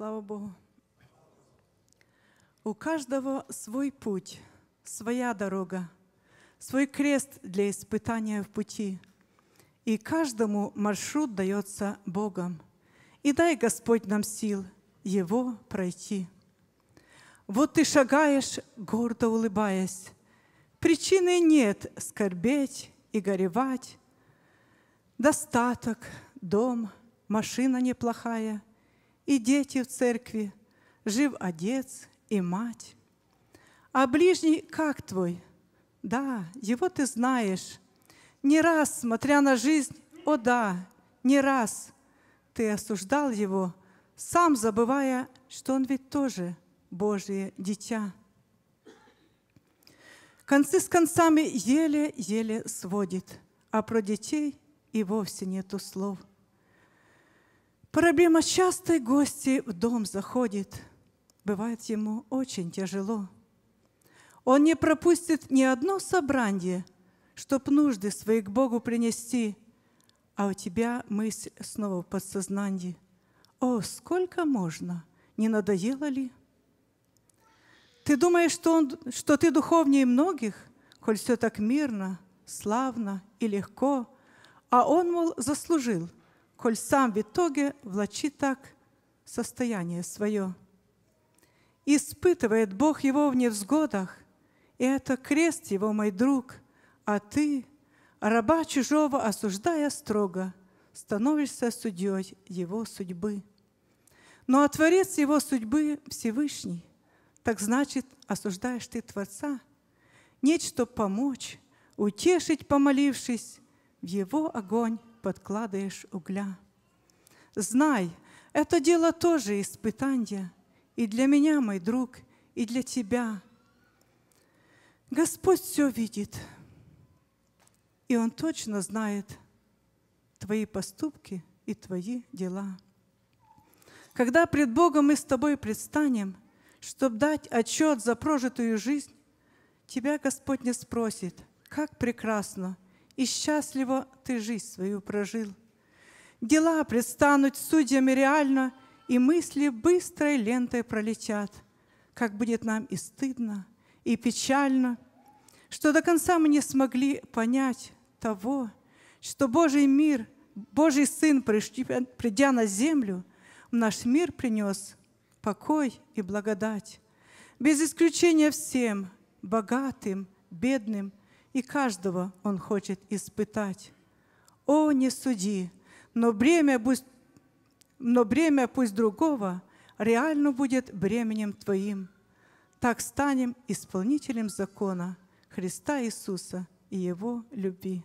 Слава Богу. У каждого свой путь, своя дорога, свой крест для испытания в пути. И каждому маршрут дается Богом. И дай Господь нам сил его пройти. Вот ты шагаешь, гордо улыбаясь. Причины нет скорбеть и горевать. Достаток, дом, машина неплохая — и дети в церкви, жив отец и мать. А ближний как твой? Да, его ты знаешь. Не раз, смотря на жизнь, о да, не раз ты осуждал его, сам забывая, что он ведь тоже Божие дитя. Концы с концами еле-еле сводит, а про детей и вовсе нету слов – Проблема с частой гости в дом заходит. Бывает ему очень тяжело. Он не пропустит ни одно собрание, чтоб нужды свои к Богу принести, а у тебя мысль снова в подсознании. О, сколько можно! Не надоело ли? Ты думаешь, что, он, что ты духовнее многих, коль все так мирно, славно и легко, а он, мол, заслужил – коль сам в итоге влачит так состояние свое. Испытывает Бог его в невзгодах, и это крест его, мой друг, а ты, раба чужого осуждая строго, становишься судьей его судьбы. Но ну, отворец а его судьбы Всевышний, так значит, осуждаешь ты Творца, нечто помочь, утешить, помолившись, в его огонь подкладываешь угля. Знай, это дело тоже испытание, и для меня, мой друг, и для тебя. Господь все видит, и Он точно знает твои поступки и твои дела. Когда пред Богом мы с тобой предстанем, чтобы дать отчет за прожитую жизнь, тебя Господь не спросит, как прекрасно – и счастливо ты жизнь свою прожил. Дела предстанут судьями реально, и мысли быстрой лентой пролетят, как будет нам и стыдно, и печально, что до конца мы не смогли понять того, что Божий мир, Божий Сын, придя на землю, в наш мир принес покой и благодать. Без исключения всем, богатым, бедным – и каждого Он хочет испытать. О, не суди, но бремя, пусть, но бремя пусть другого реально будет бременем Твоим. Так станем исполнителем закона Христа Иисуса и Его любви.